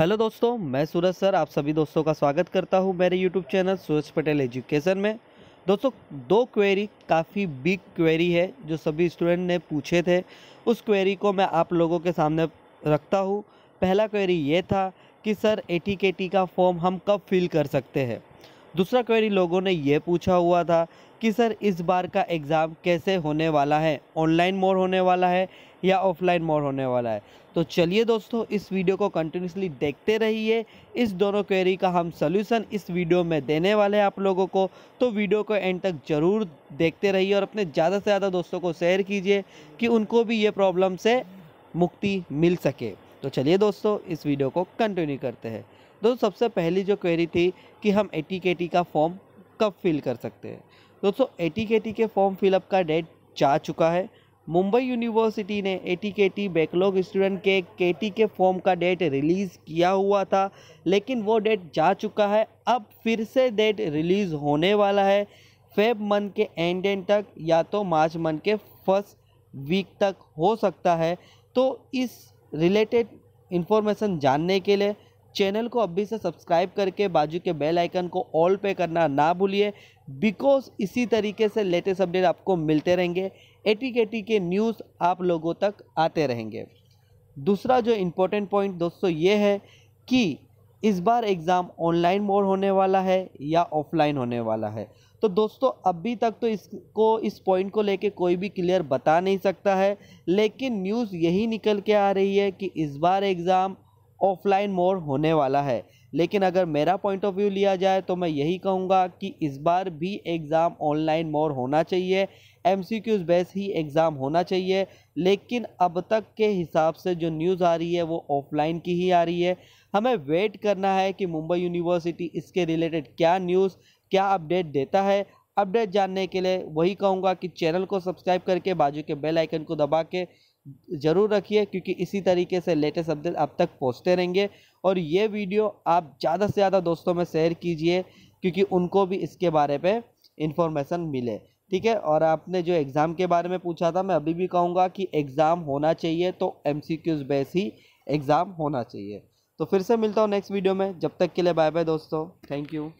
hello दोस्तों मैं सूरज sir आप सभी दोस्तों का स्वागत करता हूं मेरे YouTube channel Suraj Patel education में दोस्तों दो क्वेरी काफ़ी बिग क्वेरी है जो सभी स्टूडेंट ने पूछे थे उस क्वेरी को मैं आप लोगों के सामने रखता हूं पहला क्वेरी ये था कि सर ए टी का फॉर्म हम कब फिल कर सकते हैं दूसरा क्वेरी लोगों ने यह पूछा हुआ था कि सर इस बार का एग्ज़ाम कैसे होने वाला है ऑनलाइन मोड होने वाला है या ऑफलाइन मोड होने वाला है तो चलिए दोस्तों इस वीडियो को कंटिन्यूसली देखते रहिए इस दोनों क्वेरी का हम सोल्यूशन इस वीडियो में देने वाले हैं आप लोगों को तो वीडियो को एंड तक ज़रूर देखते रहिए और अपने ज़्यादा से ज़्यादा दोस्तों को शेयर कीजिए कि उनको भी ये प्रॉब्लम से मुक्ति मिल सके तो चलिए दोस्तों इस वीडियो को कंटिन्यू करते हैं दोस्तों सबसे पहली जो क्वेरी थी कि हम एटीकेटी का फॉर्म कब फिल कर सकते हैं दोस्तों एटीकेटी के फॉर्म फिलअप का डेट जा चुका है मुंबई यूनिवर्सिटी ने A T K T backlog student के के टी के फॉर्म का डेट रिलीज़ किया हुआ था लेकिन वो डेट जा चुका है अब फिर से डेट रिलीज़ होने वाला है फेब मंथ के एंड एंड तक या तो मार्च मंथ के फर्स्ट वीक तक हो सकता है तो इस रिलेटेड इन्फॉर्मेशन जानने के लिए चैनल को अभी से सब्सक्राइब करके बाजू के बेल आइकन को ऑल पे करना ना भूलिए बिकॉज इसी तरीके से लेटेस्ट अपडेट आपको मिलते रहेंगे एटी के टी के न्यूज़ आप लोगों तक आते रहेंगे दूसरा जो इम्पोर्टेंट पॉइंट दोस्तों ये है कि इस बार एग्ज़ाम ऑनलाइन मोड होने वाला है या ऑफलाइन होने वाला है तो दोस्तों अभी तक तो इसको इस पॉइंट को लेके कोई भी क्लियर बता नहीं सकता है लेकिन न्यूज़ यही निकल के आ रही है कि इस बार एग्ज़ाम ऑफलाइन मोड होने वाला है लेकिन अगर मेरा पॉइंट ऑफ व्यू लिया जाए तो मैं यही कहूँगा कि इस बार भी एग्ज़ाम ऑनलाइन मोर होना चाहिए एम सी क्यूज़ बेस ही एग्ज़ाम होना चाहिए लेकिन अब तक के हिसाब से जो न्यूज़ आ रही है वो ऑफलाइन की ही आ रही है हमें वेट करना है कि मुंबई यूनिवर्सिटी इसके रिलेटेड क्या न्यूज़ क्या अपडेट देता है अपडेट जानने के लिए वही कहूँगा कि चैनल को सब्सक्राइब करके बाजू के बेल आइकन को दबा के ज़रूर रखिए क्योंकि इसी तरीके से लेटेस्ट अपडेट आप तक पहुँचते रहेंगे और ये वीडियो आप ज़्यादा से ज़्यादा दोस्तों में शेयर कीजिए क्योंकि उनको भी इसके बारे में इंफॉर्मेशन मिले ठीक है और आपने जो एग्ज़ाम के बारे में पूछा था मैं अभी भी कहूँगा कि एग्ज़ाम होना चाहिए तो एम सी क्यूज़ बेस ही एग्ज़ाम होना चाहिए तो फिर से मिलता हूँ नेक्स्ट वीडियो में जब तक के लिए बाय बाय दोस्तों थैंक यू